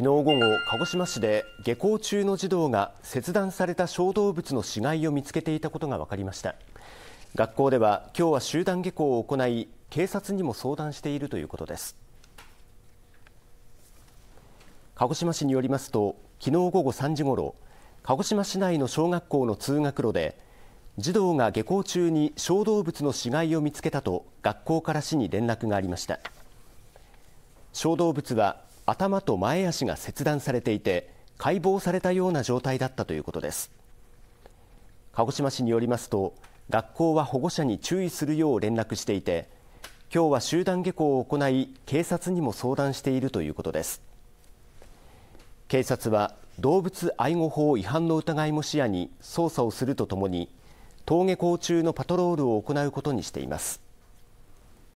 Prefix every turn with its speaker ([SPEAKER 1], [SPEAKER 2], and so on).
[SPEAKER 1] 昨日午後鹿児島市で下校中の児童が切断された小動物の死骸を見つけていたことが分かりました学校では今日は集団下校を行い警察にも相談しているということです鹿児島市によりますと昨日午後3時ごろ鹿児島市内の小学校の通学路で児童が下校中に小動物の死骸を見つけたと学校から市に連絡がありました小動物は頭と前足が切断されていて解剖されたような状態だったということです鹿児島市によりますと学校は保護者に注意するよう連絡していて今日は集団下校を行い警察にも相談しているということです警察は動物愛護法違反の疑いも視野に捜査をするとともに登下校中のパトロールを行うことにしています